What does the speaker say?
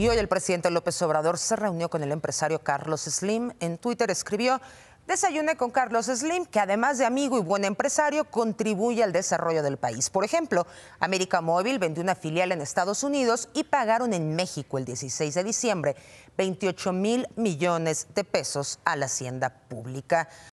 Y hoy el presidente López Obrador se reunió con el empresario Carlos Slim. En Twitter escribió, desayuné con Carlos Slim, que además de amigo y buen empresario, contribuye al desarrollo del país. Por ejemplo, América Móvil vendió una filial en Estados Unidos y pagaron en México el 16 de diciembre 28 mil millones de pesos a la hacienda pública.